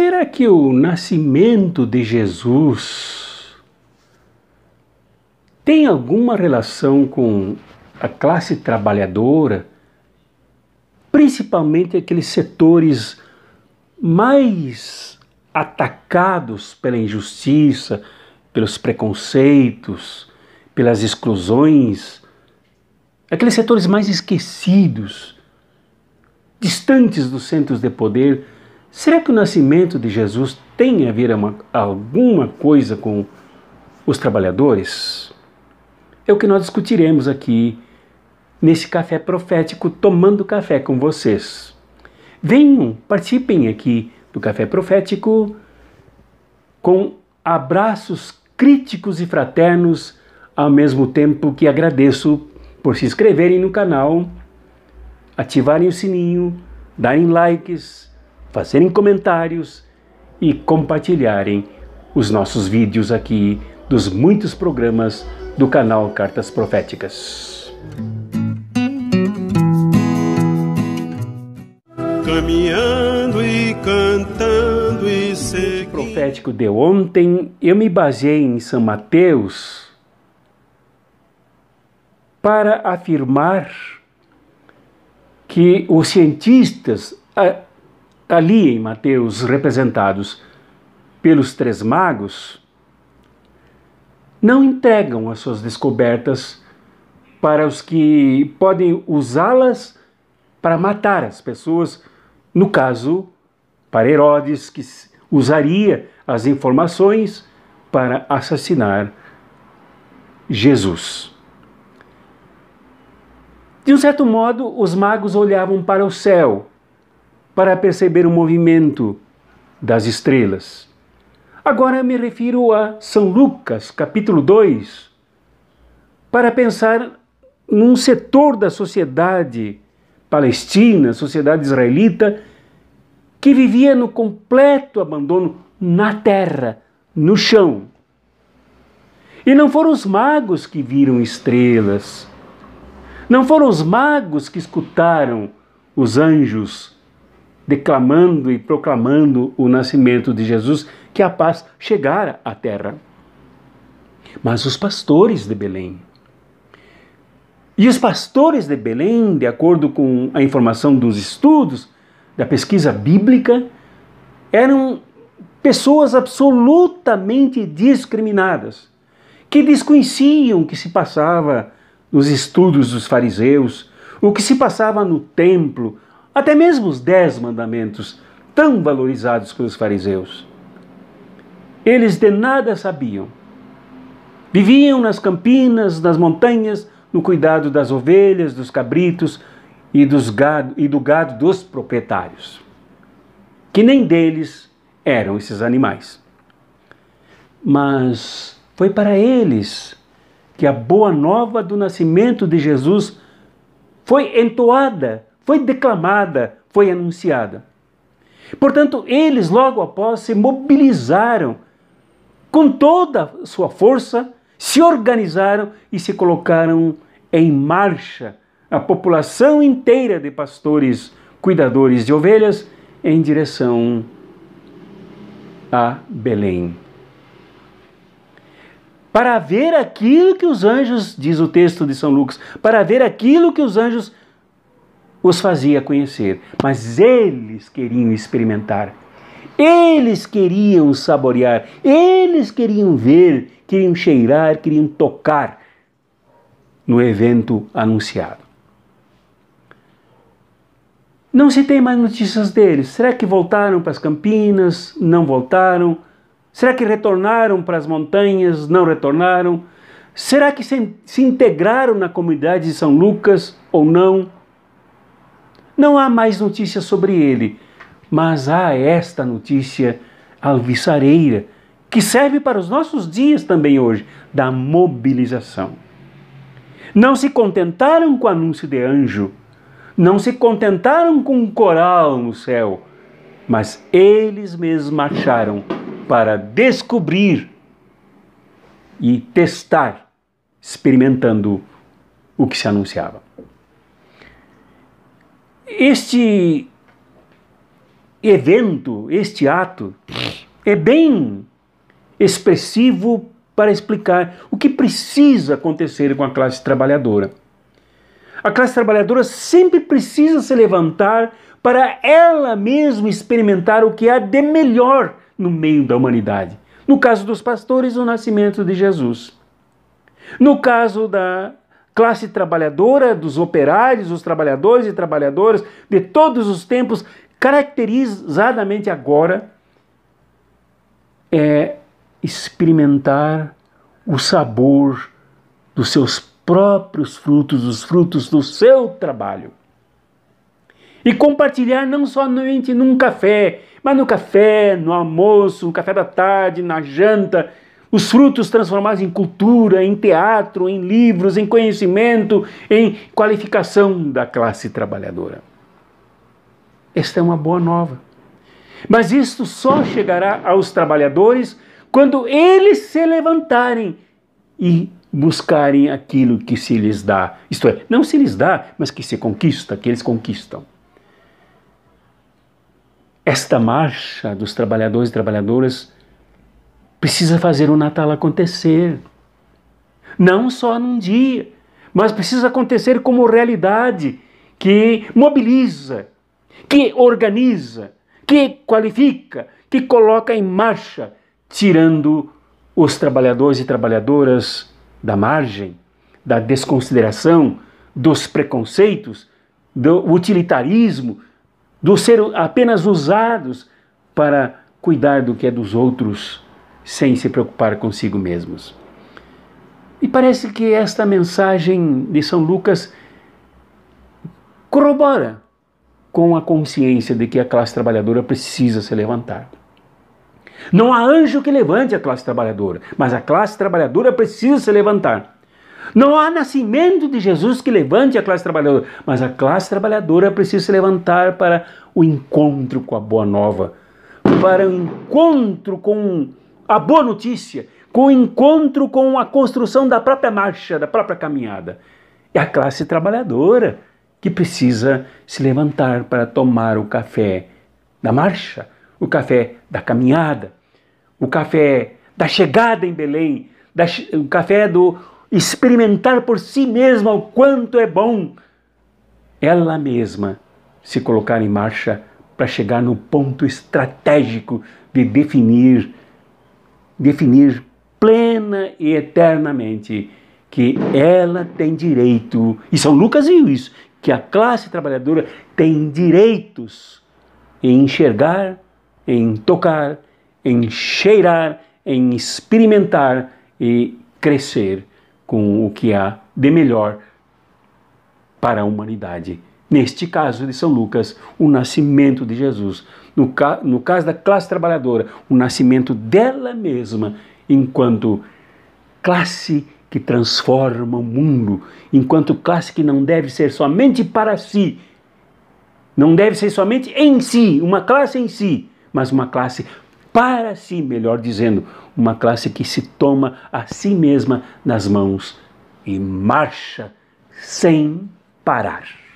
Será que o nascimento de Jesus tem alguma relação com a classe trabalhadora, principalmente aqueles setores mais atacados pela injustiça, pelos preconceitos, pelas exclusões, aqueles setores mais esquecidos, distantes dos centros de poder? Será que o nascimento de Jesus tem a ver uma, alguma coisa com os trabalhadores? É o que nós discutiremos aqui nesse café profético, tomando café com vocês. Venham, participem aqui do café profético com abraços críticos e fraternos, ao mesmo tempo que agradeço por se inscreverem no canal, ativarem o sininho, darem likes fazerem comentários e compartilharem os nossos vídeos aqui dos muitos programas do canal Cartas Proféticas. Caminhando e cantando e seguindo. profético de ontem, eu me baseei em São Mateus para afirmar que os cientistas ali em Mateus representados pelos três magos, não entregam as suas descobertas para os que podem usá-las para matar as pessoas, no caso, para Herodes, que usaria as informações para assassinar Jesus. De um certo modo, os magos olhavam para o céu para perceber o movimento das estrelas. Agora me refiro a São Lucas, capítulo 2, para pensar num setor da sociedade palestina, sociedade israelita, que vivia no completo abandono na terra, no chão. E não foram os magos que viram estrelas, não foram os magos que escutaram os anjos declamando e proclamando o nascimento de Jesus, que a paz chegara à terra. Mas os pastores de Belém. E os pastores de Belém, de acordo com a informação dos estudos, da pesquisa bíblica, eram pessoas absolutamente discriminadas, que desconheciam o que se passava nos estudos dos fariseus, o que se passava no templo, até mesmo os dez mandamentos, tão valorizados pelos fariseus. Eles de nada sabiam. Viviam nas campinas, nas montanhas, no cuidado das ovelhas, dos cabritos e, dos gado, e do gado dos proprietários, que nem deles eram esses animais. Mas foi para eles que a boa nova do nascimento de Jesus foi entoada foi declamada, foi anunciada. Portanto, eles logo após se mobilizaram com toda a sua força, se organizaram e se colocaram em marcha a população inteira de pastores, cuidadores de ovelhas em direção a Belém. Para ver aquilo que os anjos, diz o texto de São Lucas, para ver aquilo que os anjos os fazia conhecer, mas eles queriam experimentar, eles queriam saborear, eles queriam ver, queriam cheirar, queriam tocar no evento anunciado. Não se tem mais notícias deles. Será que voltaram para as campinas? Não voltaram? Será que retornaram para as montanhas? Não retornaram? Será que se, integraram na comunidade de São Lucas ou não? Não há mais notícia sobre ele, mas há esta notícia alviçareira que serve para os nossos dias também hoje, da mobilização. Não se contentaram com o anúncio de anjo, não se contentaram com um coral no céu, mas eles mesmos acharam para descobrir e testar, experimentando o que se anunciava. Este evento, este ato, é bem expressivo para explicar o que precisa acontecer com a classe trabalhadora. A classe trabalhadora sempre precisa se levantar para ela mesma experimentar o que há de melhor no meio da humanidade. No caso dos pastores, o nascimento de Jesus. No caso da classe trabalhadora, dos operários, dos trabalhadores e trabalhadoras de todos os tempos, caracterizadamente agora, é experimentar o sabor dos seus próprios frutos, dos frutos do seu trabalho. E compartilhar não somente num café, mas no café, no almoço, no café da tarde, na janta, os frutos transformados em cultura, em teatro, em livros, em conhecimento, em qualificação da classe trabalhadora. Esta é uma boa nova. Mas isto só chegará aos trabalhadores quando eles se levantarem e buscarem aquilo que se lhes dá. Isto é, não se lhes dá, mas que se conquista, que eles conquistam. Esta marcha dos trabalhadores e trabalhadoras Precisa fazer o Natal acontecer. Não só num dia, mas precisa acontecer como realidade que mobiliza, que organiza, que qualifica, que coloca em marcha, tirando os trabalhadores e trabalhadoras da margem, da desconsideração, dos preconceitos, do utilitarismo, do ser apenas usados para cuidar do que é dos outros sem se preocupar consigo mesmos. E parece que esta mensagem de São Lucas corrobora com a consciência de que a classe trabalhadora precisa se levantar. Não há anjo que levante a classe trabalhadora, mas a classe trabalhadora precisa se levantar. Não há nascimento de Jesus que levante a classe trabalhadora, mas a classe trabalhadora precisa se levantar para o encontro com a boa nova, para o encontro com a boa notícia, com o encontro com a construção da própria marcha, da própria caminhada. É a classe trabalhadora que precisa se levantar para tomar o café da marcha, o café da caminhada, o café da chegada em Belém, da, o café do experimentar por si mesma o quanto é bom ela mesma se colocar em marcha para chegar no ponto estratégico de definir definir plena e eternamente que ela tem direito, e São Lucas viu isso, que a classe trabalhadora tem direitos em enxergar, em tocar, em cheirar, em experimentar e crescer com o que há de melhor para a humanidade neste caso de São Lucas, o nascimento de Jesus. No, ca no caso da classe trabalhadora, o nascimento dela mesma enquanto classe que transforma o mundo, enquanto classe que não deve ser somente para si, não deve ser somente em si, uma classe em si, mas uma classe para si, melhor dizendo, uma classe que se toma a si mesma nas mãos e marcha sem parar.